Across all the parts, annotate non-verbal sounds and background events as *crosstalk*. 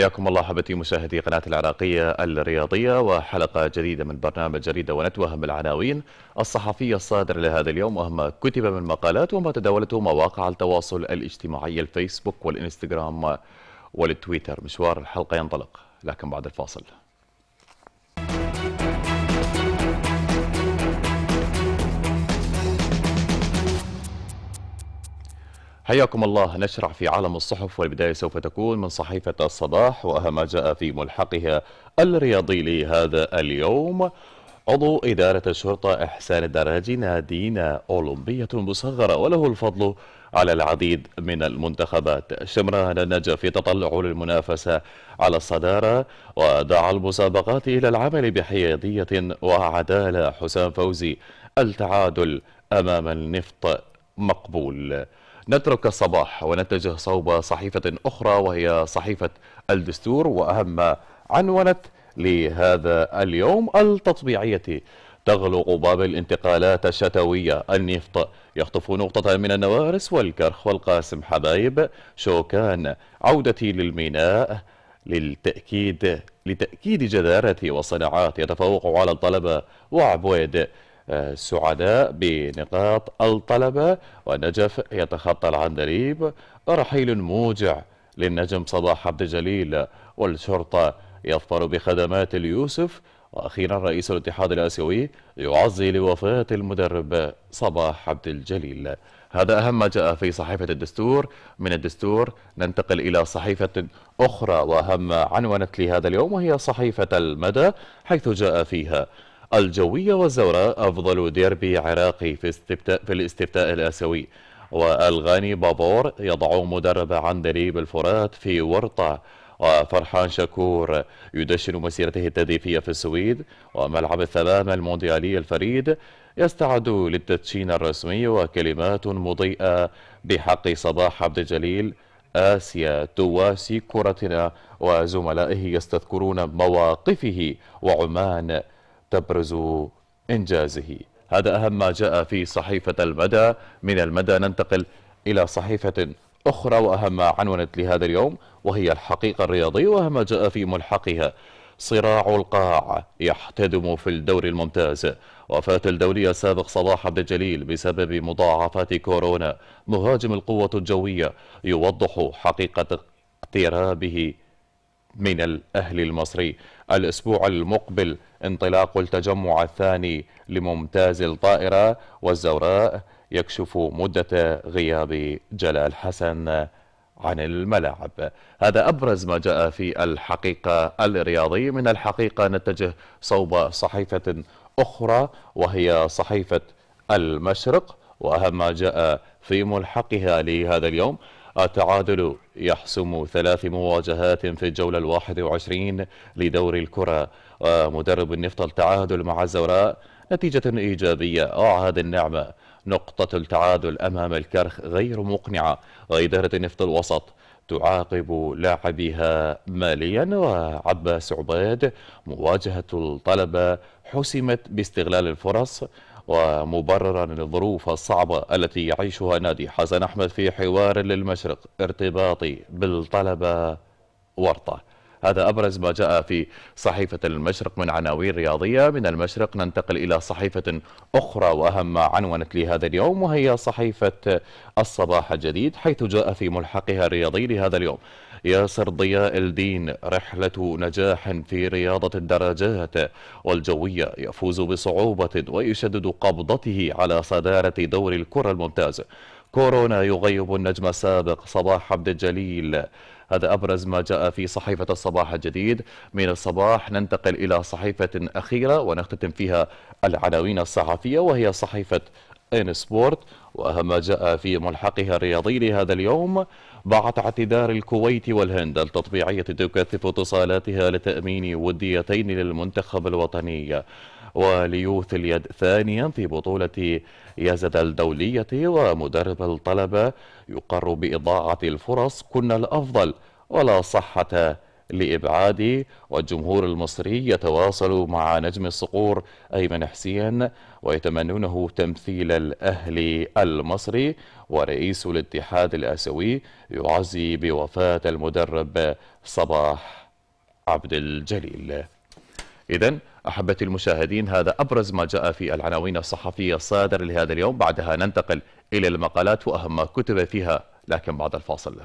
حياكم الله حبتي مشاهدي قناة العراقية الرياضية وحلقة جديدة من برنامج جريدة ونت وأهم العناوين الصحفية الصادرة لهذا اليوم وهم كتب من مقالات وما تداولته مواقع التواصل الاجتماعي الفيسبوك والإنستغرام والتويتر مشوار الحلقة ينطلق لكن بعد الفاصل حياكم الله نشرع في عالم الصحف والبداية سوف تكون من صحيفة الصباح وأهم ما جاء في ملحقها الرياضي لهذا اليوم عضو إدارة الشرطة إحسان الدراجي نادينا أولمبية مصغرة وله الفضل على العديد من المنتخبات شمران في تطلع للمنافسة على الصدارة ودعا المسابقات إلى العمل بحيادية وعدالة حسام فوزي التعادل أمام النفط مقبول نترك الصباح ونتجه صوب صحيفة أخرى وهي صحيفة الدستور وأهم ما عنونت لهذا اليوم التطبيعية تغلق باب الانتقالات الشتوية النفط يخطف نقطة من النوارس والكرخ والقاسم حبايب شوكان عودتي للميناء للتأكيد لتأكيد جدارتي والصناعات يتفوق على الطلبة وعبويد سعداء بنقاط الطلبة والنجف يتخطى العندليب رحيل موجع للنجم صباح عبد الجليل والشرطة يظفر بخدمات اليوسف وأخيرا رئيس الاتحاد الآسيوي يعزي لوفاة المدرب صباح عبد الجليل هذا أهم ما جاء في صحيفة الدستور من الدستور ننتقل إلى صحيفة أخرى وأهم عنونت لهذا اليوم وهي صحيفة المدى حيث جاء فيها الجوية والزوراء أفضل ديربي عراقي في, استبتاء في الاستفتاء الآسيوي والغاني بابور يضع مدرب عندليب الفرات في ورطة وفرحان شكور يدشن مسيرته التدريبية في السويد وملعب الثمامة المونديالي الفريد يستعد للتدشين الرسمي وكلمات مضيئة بحق صباح عبد الجليل آسيا تواسي كرتنا وزملائه يستذكرون مواقفه وعمان تبرز إنجازه هذا أهم ما جاء في صحيفة المدى من المدى ننتقل إلى صحيفة أخرى وأهم ما عنونت لهذا اليوم وهي الحقيقة الرياضية وأهم ما جاء في ملحقها صراع القاع يحتدم في الدور الممتاز وفاة الدولية السابق صلاح عبد الجليل بسبب مضاعفات كورونا مهاجم القوة الجوية يوضح حقيقة اقترابه من الأهلي المصري الأسبوع المقبل انطلاق التجمع الثاني لممتاز الطائرة والزوراء يكشف مدة غياب جلال حسن عن الملاعب هذا أبرز ما جاء في الحقيقة الرياضي من الحقيقة نتجه صوب صحيفة أخرى وهي صحيفة المشرق وأهم ما جاء في ملحقها لهذا اليوم التعادل يحسم ثلاث مواجهات في الجولة الواحد وعشرين لدور الكرة ومدرب النفط التعادل مع الزوراء نتيجة إيجابية أعهد النعمة نقطة التعادل أمام الكرخ غير مقنعة وإدارة النفط الوسط تعاقب لاعبيها ماليا وعباس عباد مواجهة الطلبة حسمت باستغلال الفرص ومبررا للظروف الصعبة التي يعيشها نادي حسن أحمد في حوار للمشرق ارتباطي بالطلبة ورطة هذا أبرز ما جاء في صحيفة المشرق من عناوين رياضية من المشرق ننتقل إلى صحيفة أخرى وأهم ما عنونت لهذا اليوم وهي صحيفة الصباح الجديد حيث جاء في ملحقها الرياضي لهذا اليوم ياسر ضياء الدين رحلة نجاح في رياضة الدراجات والجوية يفوز بصعوبة ويشدد قبضته على صدارة دور الكرة الممتاز كورونا يغيب النجم السابق صباح عبد الجليل هذا أبرز ما جاء في صحيفة الصباح الجديد من الصباح ننتقل إلى صحيفة أخيرة ونختتم فيها العناوين الصحفية وهي صحيفة إن سبورت وأهم ما جاء في ملحقها الرياضي لهذا اليوم بعد اعتذار الكويت والهند التطبيعية تكثف اتصالاتها لتأمين وديتين للمنتخب الوطني وليوث اليد ثانيا في بطولة يزد الدولية ومدرب الطلبة يقر بإضاعة الفرص كنا الأفضل ولا صحة لإبعادي والجمهور المصري يتواصل مع نجم الصقور أيمن حسين ويتمنونه تمثيل الأهلي المصري ورئيس الاتحاد الآسيوي يعزي بوفاة المدرب صباح عبد الجليل إذا أحبتي المشاهدين هذا أبرز ما جاء في العناوين الصحفية الصادرة لهذا اليوم بعدها ننتقل إلى المقالات وأهم ما كتب فيها لكن بعد الفاصل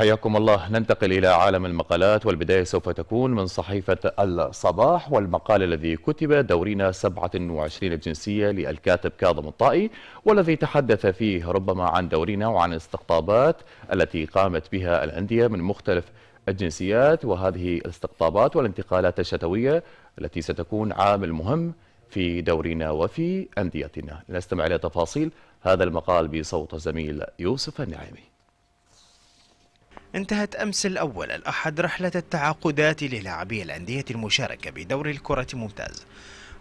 حياكم الله ننتقل إلى عالم المقالات والبداية سوف تكون من صحيفة الصباح والمقال الذي كتب دورينا 27 الجنسية للكاتب كاظم الطائي والذي تحدث فيه ربما عن دورنا وعن الاستقطابات التي قامت بها الأندية من مختلف الجنسيات وهذه الاستقطابات والانتقالات الشتوية التي ستكون عامل مهم في دورنا وفي أنديتنا لنستمع إلى تفاصيل هذا المقال بصوت الزميل يوسف النعيمي انتهت أمس الأول الأحد رحلة التعاقدات للاعبي الأندية المشاركة بدور الكرة ممتاز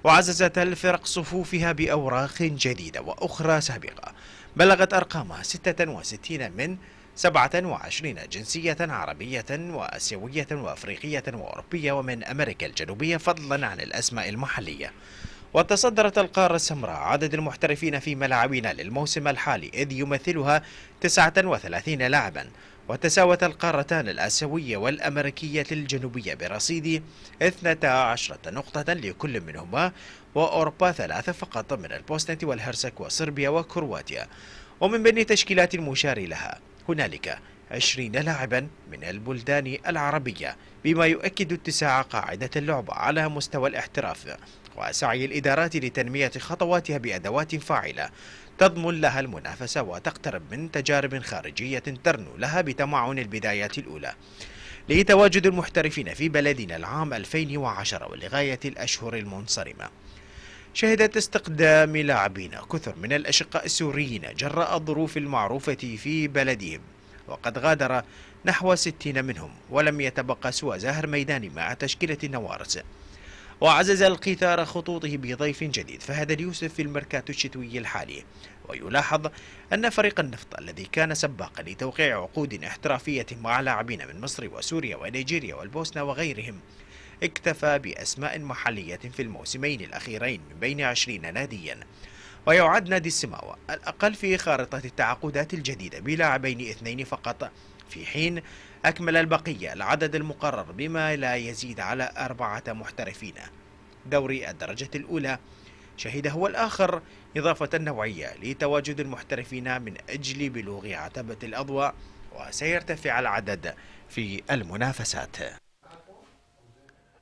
وعززت الفرق صفوفها بأوراق جديدة وأخرى سابقة بلغت أرقامها 66 من 27 جنسية عربية وأسيوية وأفريقية وأوروبية ومن أمريكا الجنوبية فضلا عن الأسماء المحلية وتصدرت القارة السمراء عدد المحترفين في ملاعبنا للموسم الحالي إذ يمثلها 39 لاعبا وتساوت القارتان الآسيوية والأمريكية الجنوبية برصيد 12 نقطة لكل منهما وأوروبا ثلاثة فقط من البوسنة والهرسك وصربيا وكرواتيا ومن بين تشكيلات المشار لها هنالك 20 لاعبا من البلدان العربية بما يؤكد اتساع قاعدة اللعبة على مستوى الاحتراف وسعي الإدارات لتنمية خطواتها بأدوات فاعلة تضمن لها المنافسة وتقترب من تجارب خارجية ترنو لها بتمعن البدايات الأولى لتواجد المحترفين في بلدنا العام 2010 ولغاية الأشهر المنصرمة شهدت استقدام لاعبين كثر من الأشقاء السوريين جراء الظروف المعروفة في بلدهم وقد غادر نحو 60 منهم ولم يتبقى سوى زاهر ميداني مع تشكيلة النوارس وعزز القطار خطوطه بضيف جديد فهد اليوسف في الميركاتو الشتوي الحالي ويلاحظ أن فريق النفط الذي كان سباقا لتوقيع عقود احترافية مع لاعبين من مصر وسوريا ونيجيريا والبوسنة وغيرهم اكتفى بأسماء محلية في الموسمين الأخيرين من بين عشرين ناديا ويعد نادي السماوة الأقل في خارطة التعاقدات الجديدة بلاعبين اثنين فقط في حين أكمل البقية العدد المقرر بما لا يزيد على أربعة محترفين دوري الدرجة الأولى شهد هو الآخر إضافة نوعية لتواجد المحترفين من أجل بلوغ عتبة الأضواء وسيرتفع العدد في المنافسات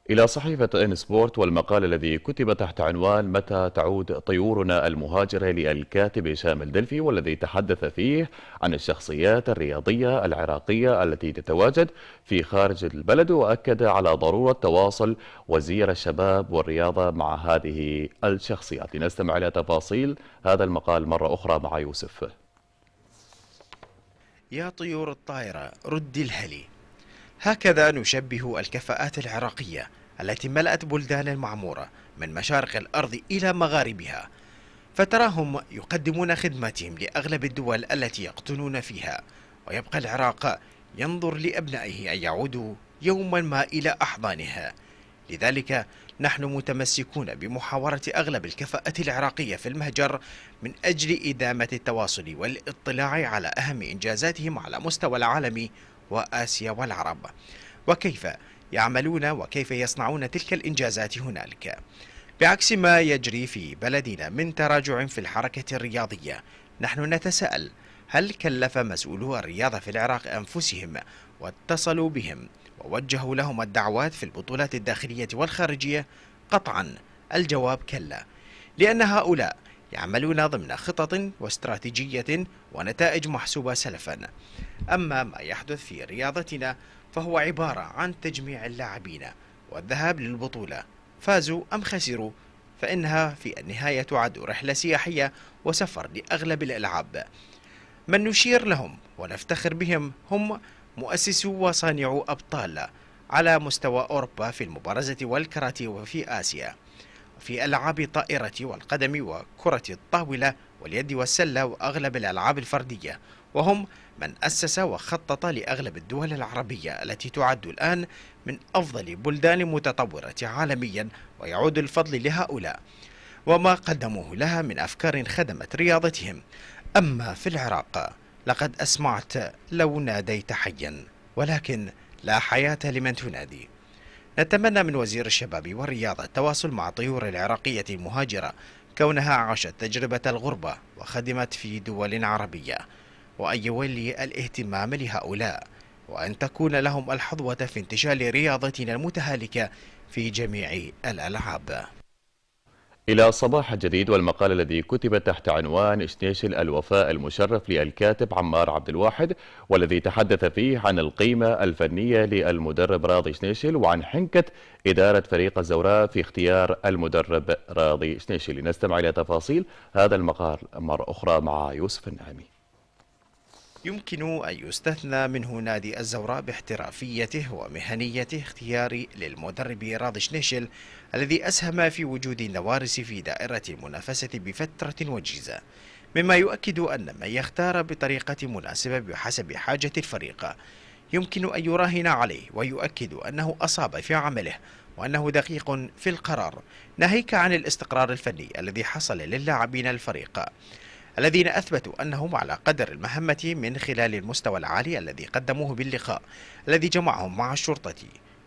إلى صحيفة إن سبورت والمقال الذي كتب تحت عنوان متى تعود طيورنا المهاجرة للكاتب هشام الدلفي والذي تحدث فيه عن الشخصيات الرياضية العراقية التي تتواجد في خارج البلد وأكد على ضرورة تواصل وزير الشباب والرياضة مع هذه الشخصيات لنستمع إلى تفاصيل هذا المقال مرة أخرى مع يوسف يا طيور الطائرة ردي الهلي هكذا نشبه الكفاءات العراقية التي ملأت بلدان المعمورة من مشارق الأرض إلى مغاربها فتراهم يقدمون خدمتهم لأغلب الدول التي يقطنون فيها ويبقى العراق ينظر لأبنائه أن يعودوا يوما ما إلى أحضانها لذلك نحن متمسكون بمحاورة أغلب الكفاءة العراقية في المهجر من أجل إدامة التواصل والاطلاع على أهم إنجازاتهم على مستوى العالم وآسيا والعرب وكيف يعملون وكيف يصنعون تلك الإنجازات هنالك بعكس ما يجري في بلدنا من تراجع في الحركة الرياضية نحن نتساءل هل كلف مسؤولو الرياضة في العراق أنفسهم واتصلوا بهم ووجهوا لهم الدعوات في البطولات الداخلية والخارجية قطعا الجواب كلا لأن هؤلاء يعملون ضمن خطط واستراتيجية ونتائج محسوبة سلفا أما ما يحدث في رياضتنا فهو عبارة عن تجميع اللاعبين والذهاب للبطولة فازوا أم خسروا فإنها في النهاية تعد رحلة سياحية وسفر لأغلب الألعاب من نشير لهم ونفتخر بهم هم مؤسسو وصانعو أبطال على مستوى أوروبا في المبارزة والكراتي وفي آسيا في ألعاب الطائرة والقدم وكرة الطاولة واليد والسلة وأغلب الألعاب الفردية وهم من أسس وخطط لأغلب الدول العربية التي تعد الآن من أفضل بلدان المتطورة عالميا ويعود الفضل لهؤلاء وما قدموه لها من أفكار خدمت رياضتهم أما في العراق لقد أسمعت لو ناديت حيا ولكن لا حياة لمن تنادي نتمنى من وزير الشباب والرياضة التواصل مع الطيور العراقية المهاجرة كونها عاشت تجربة الغربة وخدمت في دول عربية وأن يولي الاهتمام لهؤلاء وأن تكون لهم الحظوة في انتشال رياضتنا المتهالكة في جميع الألعاب إلى صباح جديد والمقال الذي كتب تحت عنوان شنيشل الوفاء المشرف للكاتب عمار عبد الواحد والذي تحدث فيه عن القيمة الفنية للمدرب راضي شنيشل وعن حنكة إدارة فريق الزوراء في اختيار المدرب راضي شنيشل لنستمع إلى تفاصيل هذا المقال مرة أخرى مع يوسف النعمي يمكن أن يستثنى منه نادي الزوراء باحترافيته ومهنيته اختياري للمدرب راضي شنيشل الذي أسهم في وجود النوارس في دائرة المنافسة بفترة وجيزة مما يؤكد أن من يختار بطريقة مناسبة بحسب حاجة الفريق يمكن أن يراهن عليه ويؤكد أنه أصاب في عمله وأنه دقيق في القرار ناهيك عن الاستقرار الفني الذي حصل للاعبين الفريق الذين أثبتوا أنهم على قدر المهمة من خلال المستوى العالي الذي قدموه باللقاء الذي جمعهم مع الشرطة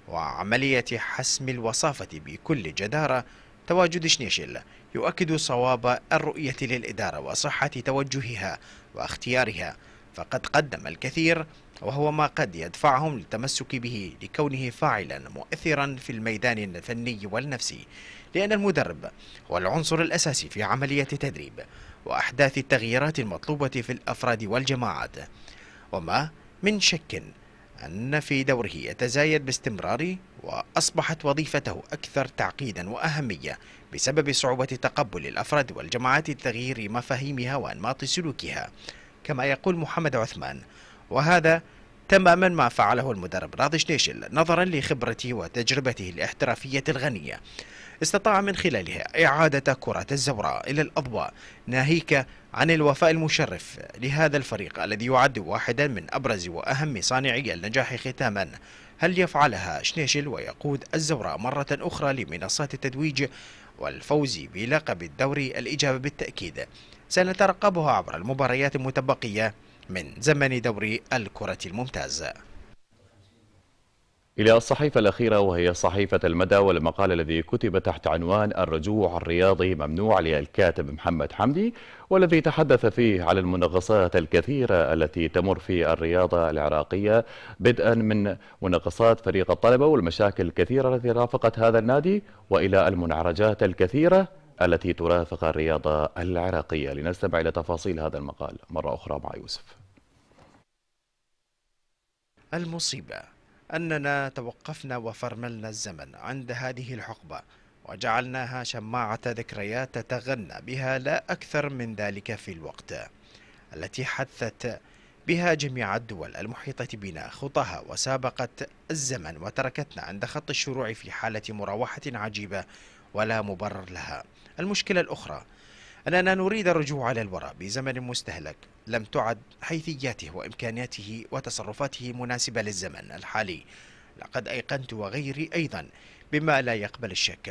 وعملية حسم الوصافة بكل جدارة تواجد شنيشل يؤكد صواب الرؤية للإدارة وصحة توجهها واختيارها فقد قدم الكثير وهو ما قد يدفعهم للتمسك به لكونه فاعلا مؤثرا في الميدان الفني والنفسي لأن المدرب هو العنصر الأساسي في عملية التدريب وأحداث التغييرات المطلوبة في الأفراد والجماعات وما من شك أن في دوره يتزايد باستمرار وأصبحت وظيفته أكثر تعقيدا وأهمية بسبب صعوبة تقبل الأفراد والجماعات لتغيير مفاهيمها وأنماط سلوكها كما يقول محمد عثمان وهذا تماما ما فعله المدرب راضي شنيشل نظرا لخبرته وتجربته الاحترافية الغنية استطاع من خلالها إعادة كرة الزوراء إلى الأضواء ناهيك عن الوفاء المشرف لهذا الفريق الذي يعد واحدا من أبرز وأهم صانعي النجاح ختاما هل يفعلها شنيشل ويقود الزوراء مرة أخرى لمنصات التتويج والفوز بلقب الدوري الإجابة بالتأكيد سنترقبها عبر المباريات المتبقية من زمن دوري الكرة الممتاز إلى الصحيفة الأخيرة وهي صحيفة المدى والمقال الذي كتب تحت عنوان الرجوع الرياضي ممنوع للكاتب محمد حمدي والذي تحدث فيه على المنغصات الكثيرة التي تمر في الرياضة العراقية بدءا من منغصات فريق الطلبة والمشاكل الكثيرة التي رافقت هذا النادي وإلى المنعرجات الكثيرة التي ترافق الرياضة العراقية لنستمع إلى تفاصيل هذا المقال مرة أخرى مع يوسف المصيبة أننا توقفنا وفرملنا الزمن عند هذه الحقبة وجعلناها شماعة ذكريات تتغنى بها لا أكثر من ذلك في الوقت التي حثت بها جميع الدول المحيطة بنا خطها وسابقت الزمن وتركتنا عند خط الشروع في حالة مراوحة عجيبة ولا مبرر لها المشكلة الأخرى أننا نريد الرجوع إلى الوراء بزمن مستهلك لم تعد حيثياته وإمكانياته وتصرفاته مناسبة للزمن الحالي لقد أيقنت وغيري أيضا بما لا يقبل الشك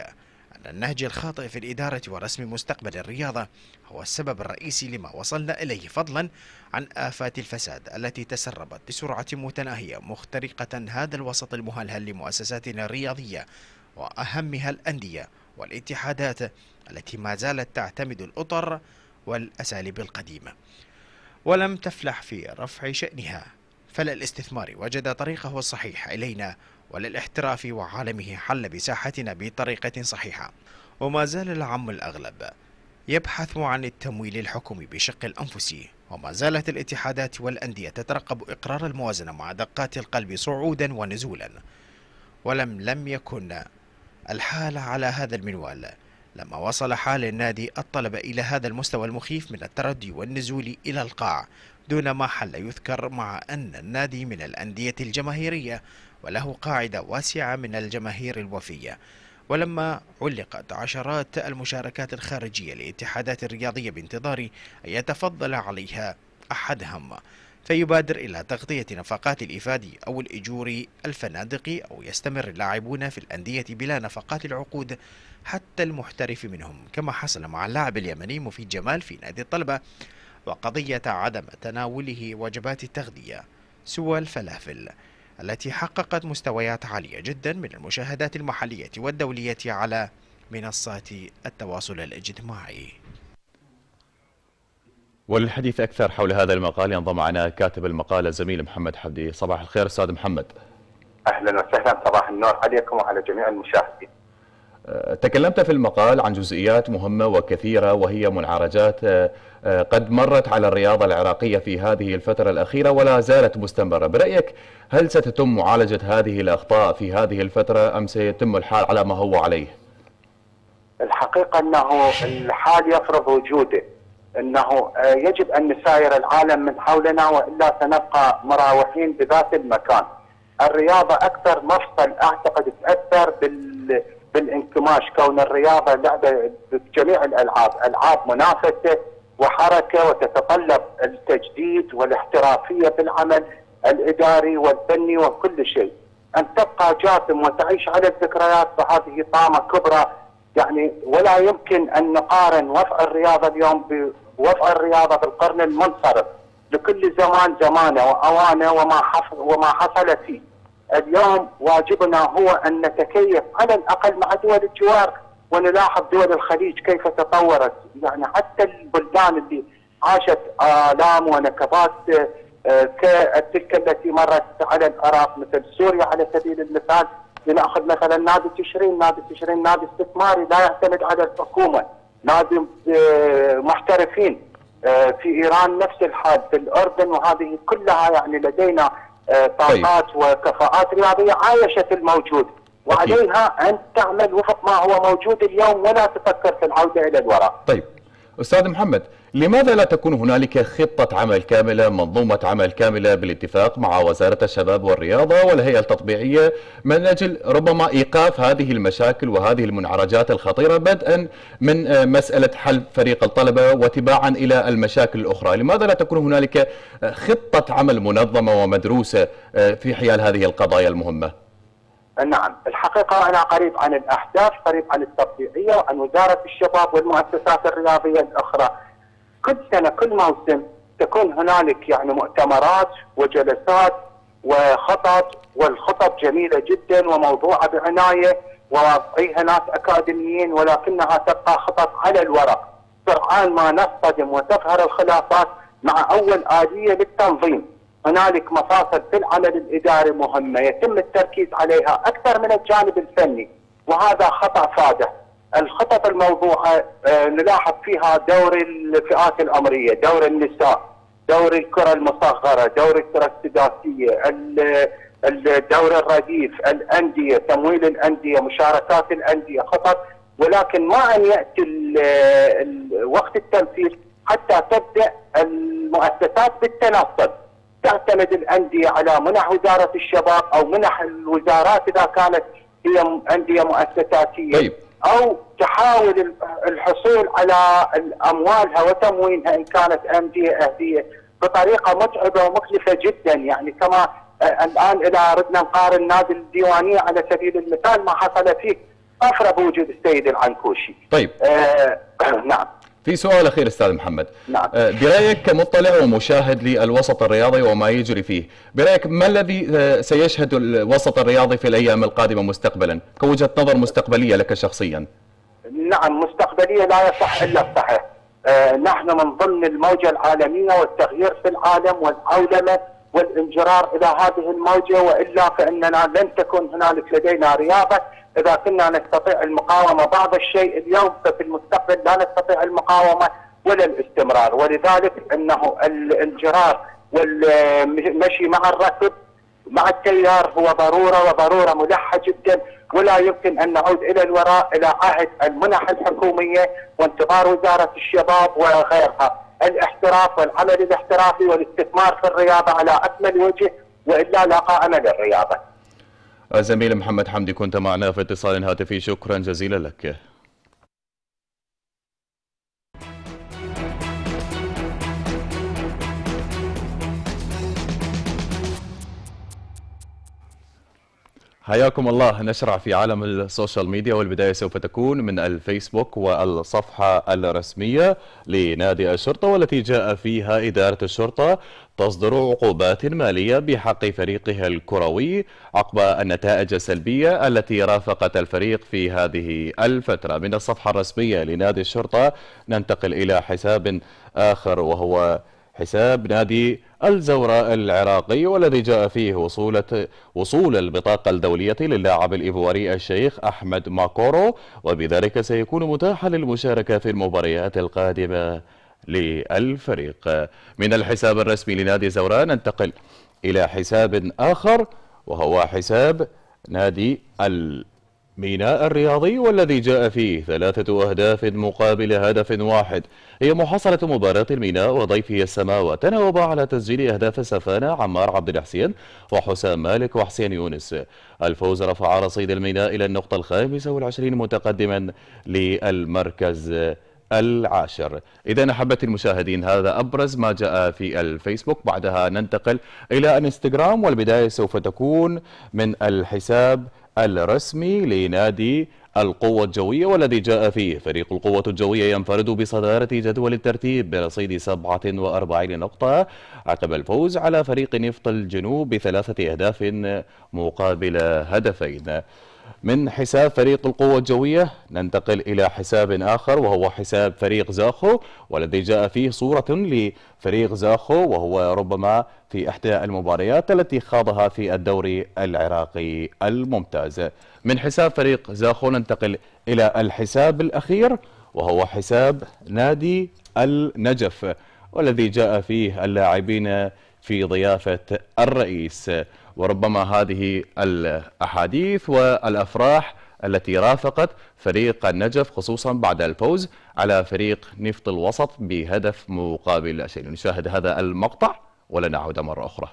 أن النهج الخاطئ في الإدارة ورسم مستقبل الرياضة هو السبب الرئيسي لما وصلنا إليه فضلا عن آفات الفساد التي تسربت بسرعة متناهية مخترقة هذا الوسط المهلهل لمؤسساتنا الرياضية وأهمها الأندية والاتحادات التي ما زالت تعتمد الأطر والأساليب القديمة ولم تفلح في رفع شأنها فللاستثمار وجد طريقه الصحيح إلينا وللاحتراف وعالمه حل بساحتنا بطريقة صحيحة وما زال العم الأغلب يبحث عن التمويل الحكومي بشق الأنفس وما زالت الاتحادات والأندية تترقب إقرار الموازنة مع دقات القلب صعودا ونزولا ولم لم يكن الحالة على هذا المنوال لما وصل حال النادي الطلب إلى هذا المستوى المخيف من التردي والنزول إلى القاع دون ما حل يذكر مع أن النادي من الأندية الجماهيرية وله قاعدة واسعة من الجماهير الوفية ولما علقت عشرات المشاركات الخارجية للاتحادات الرياضية بانتظار أن يتفضل عليها أحدهم فيبادر إلى تغطية نفقات الإفاد أو الإجور الفنادق أو يستمر اللاعبون في الأندية بلا نفقات العقود حتى المحترف منهم كما حصل مع اللاعب اليمني مفيد جمال في نادي الطلبة وقضية عدم تناوله وجبات التغذية سوى الفلافل التي حققت مستويات عالية جدا من المشاهدات المحلية والدولية على منصات التواصل الاجتماعي وللحديث أكثر حول هذا المقال ينضم معنا كاتب المقال الزميل محمد حمدي صباح الخير أستاذ محمد أهلا وسهلا صباح النور عليكم وعلى جميع المشاهدين أه، تكلمت في المقال عن جزئيات مهمة وكثيرة وهي منعرجات أه، أه، قد مرت على الرياضة العراقية في هذه الفترة الأخيرة ولا زالت مستمرة برأيك هل ستتم معالجة هذه الأخطاء في هذه الفترة أم سيتم الحال على ما هو عليه؟ الحقيقة أنه الحال يفرض وجوده انه آه، يجب ان نساير العالم من حولنا والا سنبقى مراوحين بذات المكان. الرياضه اكثر مفصل اعتقد تاثر بال بالانكماش كون الرياضه لعبه بجميع الالعاب، العاب منافسه وحركه وتتطلب التجديد والاحترافيه في العمل الاداري والفني وكل شيء. ان تبقى جاثم وتعيش على الذكريات فهذه طامه كبرى يعني ولا يمكن ان نقارن وضع الرياضه اليوم بوضع الرياضه في القرن المنصرف لكل زمان زمانه واوانه وما حصل وما حصل فيه. اليوم واجبنا هو ان نتكيف على الاقل مع دول الجوار ونلاحظ دول الخليج كيف تطورت يعني حتى البلدان اللي عاشت الام ونكبات آه، كتلك التي مرت على العراق مثل سوريا على سبيل المثال لناخذ مثلا نادي تشرين، نادي تشرين نادي استثماري لا يعتمد على الحكومه، نادي آه، محترفين آه، في ايران نفس الحال، في الاردن وهذه كلها يعني لدينا آه، طيب. طاقات وكفاءات رياضيه عايشت الموجود وعليها ان تعمل وفق ما هو موجود اليوم ولا تفكر في العوده الى الوراء. طيب أستاذ محمد لماذا لا تكون هنالك خطة عمل كاملة منظومة عمل كاملة بالاتفاق مع وزارة الشباب والرياضة والهيئة التطبيعية من أجل ربما إيقاف هذه المشاكل وهذه المنعرجات الخطيرة بدءا من مسألة حل فريق الطلبة وتباعا إلى المشاكل الأخرى لماذا لا تكون هنالك خطة عمل منظمة ومدروسة في حيال هذه القضايا المهمة نعم الحقيقة أنا قريب عن الأحداث قريب عن التطبيعية وعن وزارة الشباب والمؤسسات الرياضية الأخرى كل سنة كل موسم تكون هنالك يعني مؤتمرات وجلسات وخطط والخطط جميلة جدا وموضوعة بعناية ووضعيها ناس أكاديميين ولكنها تبقى خطط على الورق سرعان ما نصطدم وتظهر الخلافات مع أول آلية للتنظيم هنالك مفاصل في العمل الاداري مهمه يتم التركيز عليها اكثر من الجانب الفني وهذا خطا فادح. الخطط الموضوعه آه، نلاحظ فيها دور الفئات العمريه، دور النساء، دور الكره المصغره، دور الكره السداسيه، الدور الرديف، الانديه، تمويل الانديه، مشاركات الانديه، خطط ولكن ما ان ياتي وقت التنفيذ حتى تبدا المؤسسات بالتنصل. تعتمد الانديه على منح وزاره الشباب او منح الوزارات اذا كانت هي انديه مؤسساتيه طيب. او تحاول الحصول على اموالها وتموينها ان كانت انديه اهليه بطريقه متعبه ومكلفه جدا يعني كما آه، الان اذا اردنا نقارن نادي الديوانيه على سبيل المثال ما حصل فيه افرى بوجود السيد العنكوشي. طيب. آه *clears throat* نعم. في سؤال اخير استاذ محمد نعم. آه، برايك كمطلع ومشاهد للوسط الرياضي وما يجري فيه برايك ما الذي آه، سيشهد الوسط الرياضي في الايام القادمه مستقبلا كوجهه نظر مستقبليه لك شخصيا نعم مستقبليه لا يصح الا الصحيح آه نحن من ضمن الموجه العالميه والتغيير في العالم والعولمه والانجرار الى هذه الموجه والا فاننا لن تكون هنالك لدينا رياضه إذا كنا نستطيع المقاومة بعض الشيء اليوم ففي المستقبل لا نستطيع المقاومة ولا الاستمرار ولذلك أنه الانجرار والمشي مع الركب مع التيار هو ضرورة وضرورة ملحة جدا ولا يمكن أن نعود إلى الوراء إلى عهد المنح الحكومية وانتظار وزارة الشباب وغيرها الاحتراف والعمل الاحترافي والاستثمار في الرياضة على أكمل وجه وإلا لا قائمة للرياضة الزميل محمد حمدي كنت معنا في اتصال هاتفي شكرا جزيلا لك حياكم الله نشرع في عالم السوشيال ميديا والبداية سوف تكون من الفيسبوك والصفحة الرسمية لنادي الشرطة والتي جاء فيها إدارة الشرطة تصدر عقوبات مالية بحق فريقها الكروي عقب النتائج السلبية التي رافقت الفريق في هذه الفترة من الصفحة الرسمية لنادي الشرطة ننتقل إلى حساب آخر وهو حساب نادي الزوراء العراقي والذي جاء فيه وصولة وصول البطاقة الدولية للاعب الإيفواري الشيخ أحمد ماكورو وبذلك سيكون متاحا للمشاركة في المباريات القادمة للفريق من الحساب الرسمي لنادي زوران ننتقل إلى حساب آخر وهو حساب نادي الميناء الرياضي والذي جاء فيه ثلاثة أهداف مقابل هدف واحد هي محصلة مباراة الميناء وضيفه السماوة تناوب على تسجيل أهداف سفانة عمار عبد الحسين وحسام مالك وحسين يونس الفوز رفع رصيد الميناء إلى النقطة الخامسة والعشرين متقدما للمركز العاشر إذا أحبتي المشاهدين هذا أبرز ما جاء في الفيسبوك بعدها ننتقل إلى الانستغرام والبداية سوف تكون من الحساب الرسمي لنادي القوة الجوية والذي جاء فيه فريق القوة الجوية ينفرد بصدارة جدول الترتيب برصيد 47 نقطة عقب الفوز على فريق نفط الجنوب بثلاثة أهداف مقابل هدفين من حساب فريق القوة الجوية ننتقل إلى حساب آخر وهو حساب فريق زاخو والذي جاء فيه صورة لفريق زاخو وهو ربما في إحدى المباريات التي خاضها في الدوري العراقي الممتاز من حساب فريق زاخو ننتقل إلى الحساب الأخير وهو حساب نادي النجف والذي جاء فيه اللاعبين في ضيافة الرئيس وربما هذه الأحاديث والأفراح التي رافقت فريق النجف خصوصا بعد الفوز على فريق نفط الوسط بهدف مقابل شيء نشاهد هذا المقطع ولنعود مرة أخرى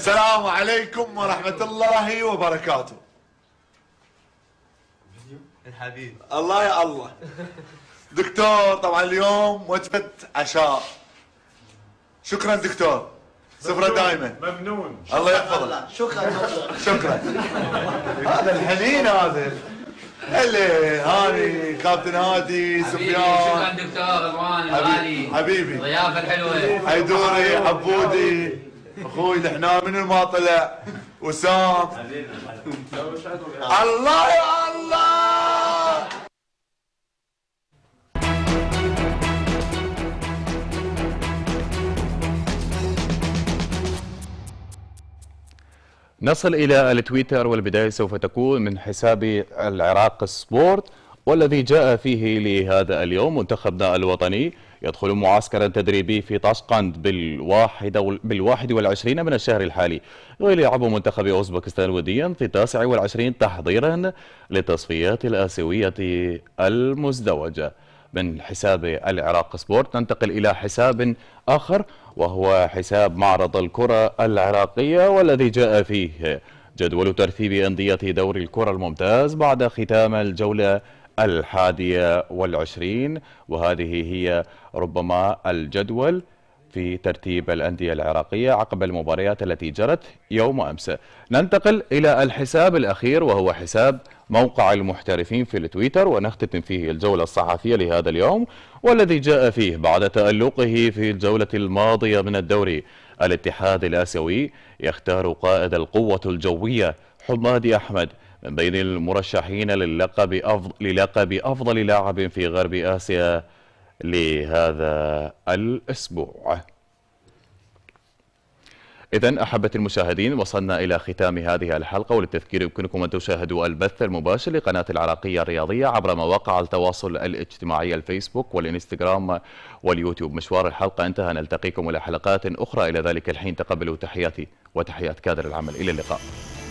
السلام عليكم ورحمة الله وبركاته الحبيب الله يا الله دكتور طبعا اليوم وجبة عشاء شكرا دكتور سفره دائمه ممنون الله يحفظك شكرا شكرا هذا الحنين هذا هلا هاني كابتن هادي سفيان شكرا دكتور رضوان الغالي حبيبي ضيافه الحلوه حيدوري عبودي اخوي نحنا من طلع وسام الله يا الله نصل إلى التويتر والبداية سوف تكون من حساب العراق سبورت والذي جاء فيه لهذا اليوم منتخبنا الوطني يدخل معسكرا تدريبي في طاشقند بالواحد بالواحد والعشرين من الشهر الحالي ويلعب منتخب أوزبكستان وديا في التاسع والعشرين تحضيرا للتصفيات الآسيوية المزدوجة من حساب العراق سبورت ننتقل إلى حساب آخر وهو حساب معرض الكرة العراقية والذي جاء فيه جدول ترتيب أندية دوري الكرة الممتاز بعد ختام الجولة الحادية والعشرين وهذه هي ربما الجدول في ترتيب الأندية العراقية عقب المباريات التي جرت يوم أمس ننتقل إلى الحساب الأخير وهو حساب موقع المحترفين في التويتر ونختتم فيه الجولة الصحفية لهذا اليوم والذي جاء فيه بعد تألقه في الجولة الماضية من الدوري الاتحاد الآسيوي يختار قائد القوة الجوية حمادي أحمد من بين المرشحين للقب أفضل, للقب أفضل لاعب في غرب آسيا لهذا الأسبوع إذا أحبة المشاهدين وصلنا إلى ختام هذه الحلقة وللتذكير يمكنكم أن تشاهدوا البث المباشر لقناة العراقية الرياضية عبر مواقع التواصل الاجتماعي الفيسبوك والإنستغرام واليوتيوب مشوار الحلقة انتهى نلتقيكم إلى حلقات أخرى إلى ذلك الحين تقبلوا تحياتي وتحيات كادر العمل إلى اللقاء